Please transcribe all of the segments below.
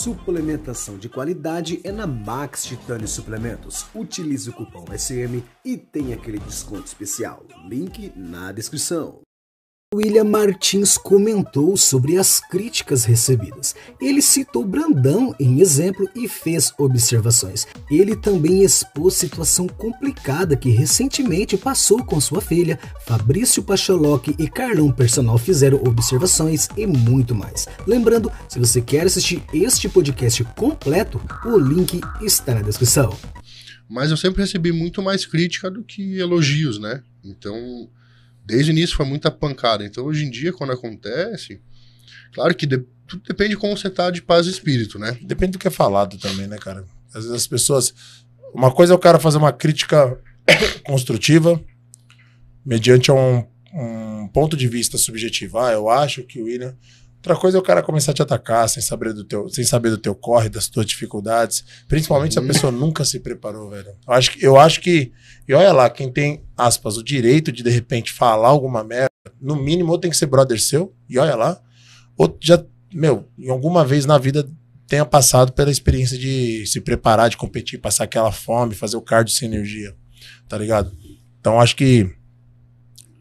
Suplementação de qualidade é na Max Titani Suplementos. Utilize o cupom SM e tem aquele desconto especial. Link na descrição. William Martins comentou sobre as críticas recebidas. Ele citou Brandão em exemplo e fez observações. Ele também expôs situação complicada que recentemente passou com sua filha. Fabrício Pacholoc e Carlão Personal fizeram observações e muito mais. Lembrando, se você quer assistir este podcast completo, o link está na descrição. Mas eu sempre recebi muito mais crítica do que elogios, né? Então, desde o início foi muita pancada. Então, hoje em dia, quando acontece, claro que de, tudo depende de como você tá de paz e espírito, né? Depende do que é falado também, né, cara? Às vezes as pessoas. Uma coisa é o cara fazer uma crítica construtiva mediante um, um ponto de vista subjetivo. Ah, eu acho que o William Outra coisa é o cara começar a te atacar sem saber do teu, sem saber do teu corre, das tuas dificuldades. Principalmente se a uhum. pessoa nunca se preparou, velho. Eu acho, que, eu acho que. E olha lá, quem tem, aspas, o direito de de repente falar alguma merda, no mínimo, ou tem que ser brother seu, e olha lá, ou já, meu, em alguma vez na vida tenha passado pela experiência de se preparar, de competir, passar aquela fome, fazer o cardio sem energia. Tá ligado? Então acho que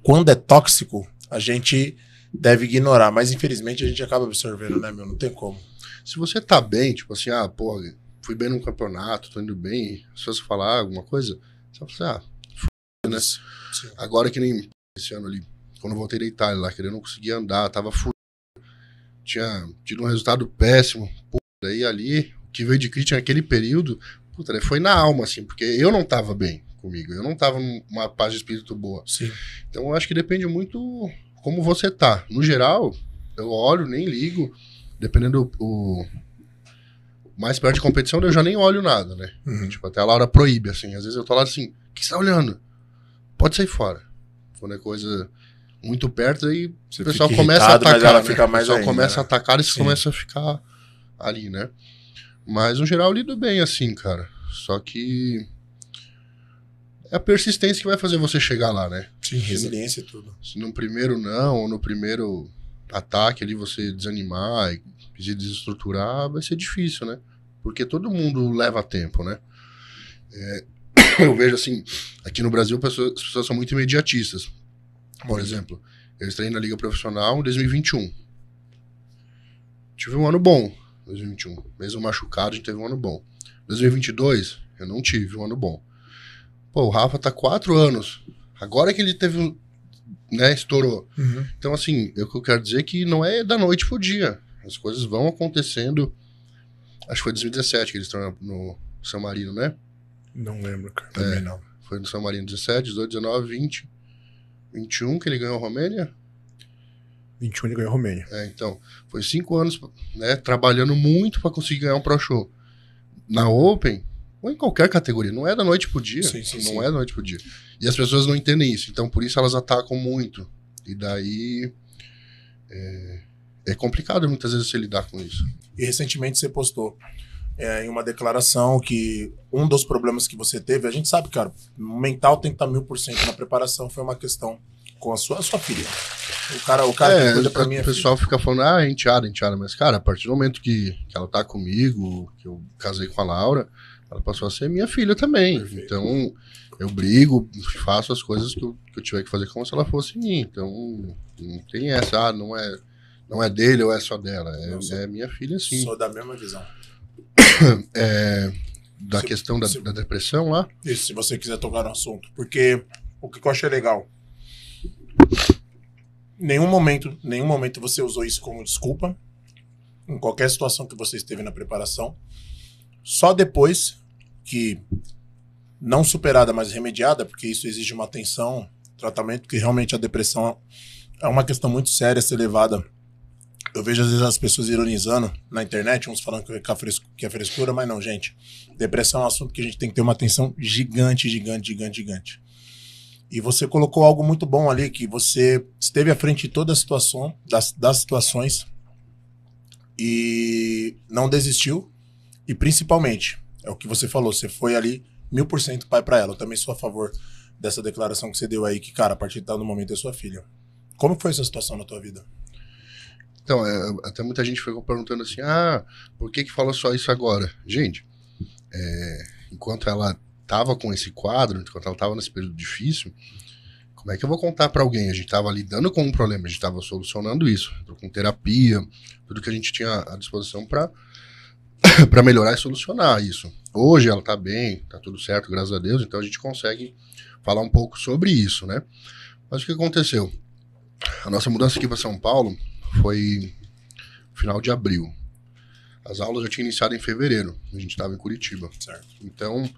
quando é tóxico, a gente deve ignorar. Mas infelizmente a gente acaba absorvendo, né, meu? Não tem como. Se você tá bem, tipo assim, ah, porra, fui bem no campeonato, tô indo bem, se você falar alguma coisa, você vai falar, assim, ah, fui, né? Sim. Agora que nem esse ano ali, quando eu voltei da Itália lá, que eu não conseguia andar, tava f... tinha tido um resultado péssimo, pô, daí ali, o que veio de crítica naquele período, puta, foi na alma, assim, porque eu não tava bem comigo, eu não tava numa paz de espírito boa. Sim. Então eu acho que depende muito como você tá. No geral, eu olho, nem ligo. Dependendo o, mais perto de competição, eu já nem olho nada, né? Uhum. Tipo, até a Laura proíbe, assim. Às vezes eu tô lá assim, o que você tá olhando? Pode sair fora. Quando é coisa muito perto, aí você o pessoal começa irritado, a atacar. Ela né? fica mais o pessoal ainda, começa né? a atacar e Sim. começa a ficar ali, né? Mas no geral eu lido bem, assim, cara. Só que é a persistência que vai fazer você chegar lá, né? Sim, resiliência e tudo. Se no primeiro não, ou no primeiro ataque ali você desanimar e se desestruturar, vai ser difícil, né? Porque todo mundo leva tempo, né? É, eu vejo assim, aqui no Brasil as pessoas são muito imediatistas. Por exemplo, eu estrei na Liga Profissional em 2021. Tive um ano bom, 2021. Mesmo machucado, a gente teve um ano bom. 2022, eu não tive um ano bom. Pô, o Rafa tá quatro anos. Agora que ele teve um. Né, estourou. Uhum. Então, assim, eu quero dizer é que não é da noite pro dia. As coisas vão acontecendo. Acho que foi 2017 que eles estão no São Marino, né? Não lembro, cara. É, Também é, não. Foi no São Marino 17, 18, 19, 20. 21 que ele ganhou a Romênia? 21 ele ganhou a Romênia. É, então, foi cinco anos né, trabalhando muito para conseguir ganhar um Pro Show. Na Open, ou em qualquer categoria, não é da noite pro dia. Sim, sim, não sim. é da noite pro dia. E as pessoas não entendem isso, então por isso elas atacam muito. E daí é, é complicado muitas vezes você lidar com isso. E recentemente você postou é, em uma declaração que um dos problemas que você teve, a gente sabe, cara, mental tem que estar tá mil por cento na preparação, foi uma questão com a sua, a sua filha. O cara, o cara é, cuida pra mim. O pessoal filha. fica falando, ah, enteada, enteada. Mas, cara, a partir do momento que, que ela tá comigo, que eu casei com a Laura, ela passou a ser minha filha também. Perfeito. Então, eu brigo, faço as coisas que eu, que eu, tiver que fazer como se ela fosse minha. Então, não tem essa, ah, não é, não é dele ou é só dela. É, não, é minha filha, sim. Sou da mesma visão. é, da se, questão da, se, da, depressão lá. Isso, se você quiser tocar no assunto. Porque o que eu achei legal nenhum momento, nenhum momento você usou isso como desculpa em qualquer situação que você esteve na preparação. Só depois que não superada, mas remediada, porque isso exige uma atenção, tratamento, que realmente a depressão é uma questão muito séria a ser levada. Eu vejo às vezes as pessoas ironizando na internet, uns falando que é, é frescura, mas não, gente. Depressão é um assunto que a gente tem que ter uma atenção gigante, gigante, gigante, gigante. E você colocou algo muito bom ali, que você esteve à frente de toda a situação, das, das situações, e não desistiu. E principalmente, é o que você falou, você foi ali mil por cento pai para ela. Eu também sou a favor dessa declaração que você deu aí, que, cara, a partir de tal momento é sua filha. Como foi essa situação na tua vida? Então, é, até muita gente ficou perguntando assim, ah, por que que falou só isso agora? Gente, é, enquanto ela tava com esse quadro, enquanto ela tava nesse período difícil, como é que eu vou contar para alguém? A gente tava lidando com um problema, a gente tava solucionando isso, com terapia, tudo que a gente tinha à disposição para para melhorar e solucionar isso. Hoje ela tá bem, tá tudo certo, graças a Deus, então a gente consegue falar um pouco sobre isso, né? Mas o que aconteceu? A nossa mudança aqui para São Paulo foi final de abril. As aulas já tinham iniciado em fevereiro, a gente estava em Curitiba. Certo. Então,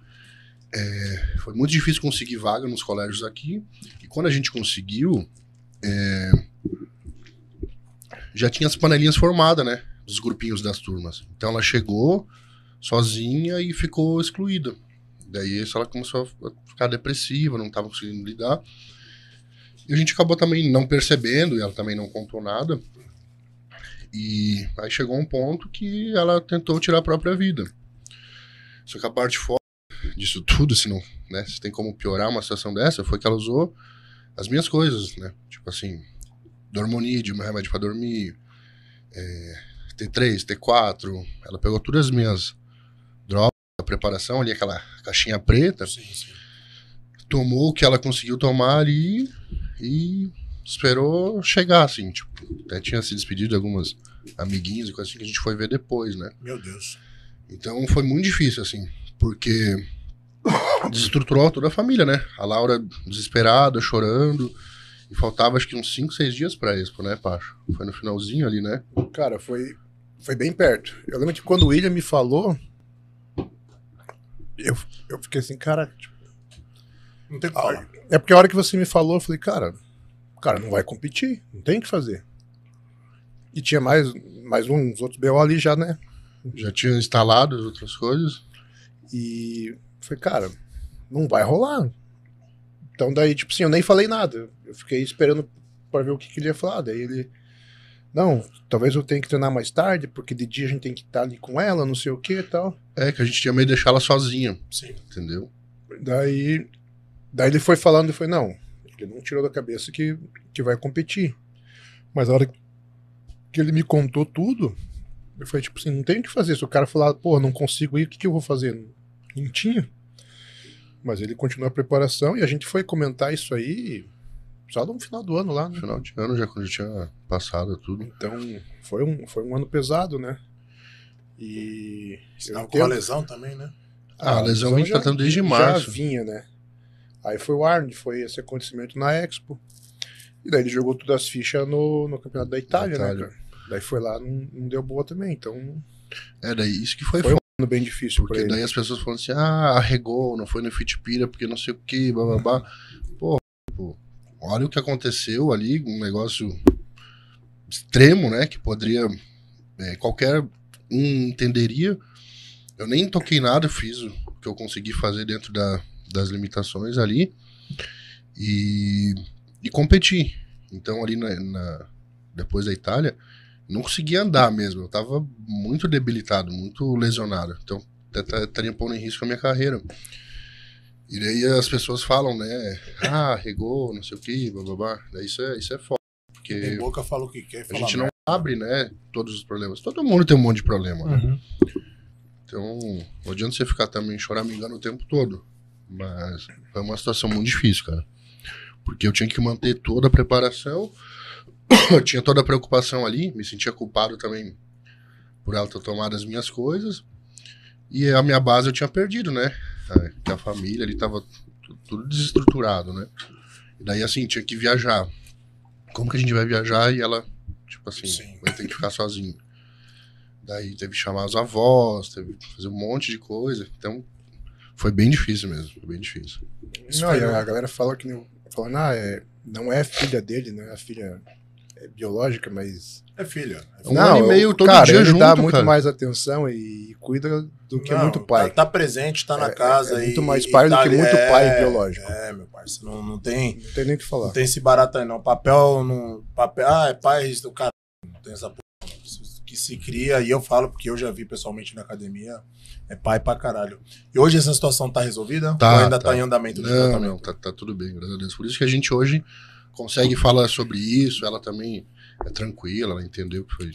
é, foi muito difícil conseguir vaga nos colégios aqui. E quando a gente conseguiu, é, já tinha as panelinhas formadas, né? Dos grupinhos das turmas. Então ela chegou sozinha e ficou excluída. Daí ela começou a ficar depressiva, não estava conseguindo lidar. E a gente acabou também não percebendo, e ela também não contou nada. E aí chegou um ponto que ela tentou tirar a própria vida. Só que a parte disso tudo, se não, né, se tem como piorar uma situação dessa, foi que ela usou as minhas coisas, né? Tipo assim, dormonídeo, meu remédio para dormir, é, T3, T4, ela pegou todas as minhas drogas, a preparação ali, aquela caixinha preta, sim, sim. tomou o que ela conseguiu tomar ali e esperou chegar, assim, tipo, até tinha se despedido de algumas amiguinhas e coisas assim que a gente foi ver depois, né? Meu Deus. Então foi muito difícil, assim, porque desestruturou toda a família, né? A Laura desesperada, chorando. E faltava acho que uns 5, 6 dias pra Expo, né, Pacho? Foi no finalzinho ali, né? Cara, foi, foi bem perto. Eu lembro que quando o William me falou, eu, eu fiquei assim, cara. Tipo, não tem ah, É porque a hora que você me falou, eu falei, cara, o cara não vai competir, não tem o que fazer. E tinha mais, mais uns outros BO ali já, né? Já tinham instalado as outras coisas. E foi, cara, não vai rolar. Então daí, tipo assim, eu nem falei nada. Eu fiquei esperando para ver o que, que, ele ia falar. Daí ele. Não, talvez eu tenha que treinar mais tarde, porque de dia a gente tem que estar tá ali com ela, não sei o que e tal. É, que a gente tinha meio de deixar ela sozinha. Sim. Entendeu? Daí. Daí ele foi falando e foi, não, ele não tirou da cabeça que, que vai competir. Mas a hora que ele me contou tudo, eu falei, tipo assim, não tem o que fazer. Se o cara falar, pô, não consigo ir, o que, que eu vou fazer? Não tinha. Mas ele continua a preparação e a gente foi comentar isso aí só no final do ano lá, né? Final de ano já quando já tinha passado tudo. Então foi um, foi um ano pesado, né? E. Estava com a lesão também, né? Ah, a, ah, então a lesão vem tratando tá desde março. Já vinha, né? Aí foi o Arne, foi esse acontecimento na Expo. E daí ele jogou todas as fichas no, no campeonato da Itália, da né, Itália. né, cara? Daí foi lá, não, não deu boa também, então. É, daí isso que foi, foi bem difícil Porque daí as pessoas falam assim, ah, arregou, não foi no Fitpira porque não sei o que, bababá. Pô, pô, tipo, olha o que aconteceu ali, um negócio extremo, né, que poderia, é, qualquer um entenderia. Eu nem toquei nada, fiz o que eu consegui fazer dentro da, das limitações ali e, e competi. Então ali na, na depois da Itália, não conseguia andar mesmo. Eu tava muito debilitado, muito lesionado. Então, tá, estaria pondo em risco a minha carreira. E daí as pessoas falam, né? Ah, regou, não sei o que, blá blá blá. Daí isso é, isso é foda. Porque tem boca fala o que quer, A gente não merda. abre, né? Todos os problemas. Todo mundo tem um monte de problema, né? Uhum. Então, não adianta você ficar também choramingando o tempo todo. Mas foi uma situação muito difícil, cara. Porque eu tinha que manter toda a preparação eu tinha toda a preocupação ali, me sentia culpado também por ela ter tomado as minhas coisas. E a minha base eu tinha perdido, né? É, que a família ali tava tudo desestruturado, né? E daí, assim, tinha que viajar. Como que a gente vai viajar e ela, tipo assim, Sim. vai ter que ficar sozinha? Daí teve que chamar os avós, teve que fazer um monte de coisa. Então, foi bem difícil mesmo, foi bem difícil. Não, e a galera fala que não, falando, ah, é, não é filha dele, não né? é a filha é biológica, mas. É filha. É um não, ano e meio todo cara, dia ele junto, dá muito mais atenção e cuida do que não, muito pai. Tá, tá presente, tá na é, é casa. É, é muito mais pai do tá, que muito é, pai biológico. É, meu parceiro, não, não tem. Não tem nem o que falar. Não tem esse barato aí, não. Papel, não, papel. Ah, é pai do cara. Não tem essa porra. Que se cria, e eu falo porque eu já vi pessoalmente na academia, é pai pra caralho. E hoje essa situação tá resolvida? Tá, ou ainda tá, tá em andamento não, Não, tá, tá tudo bem, graças a Deus. Por isso que a gente hoje consegue falar sobre isso, ela também é tranquila, ela entendeu que foi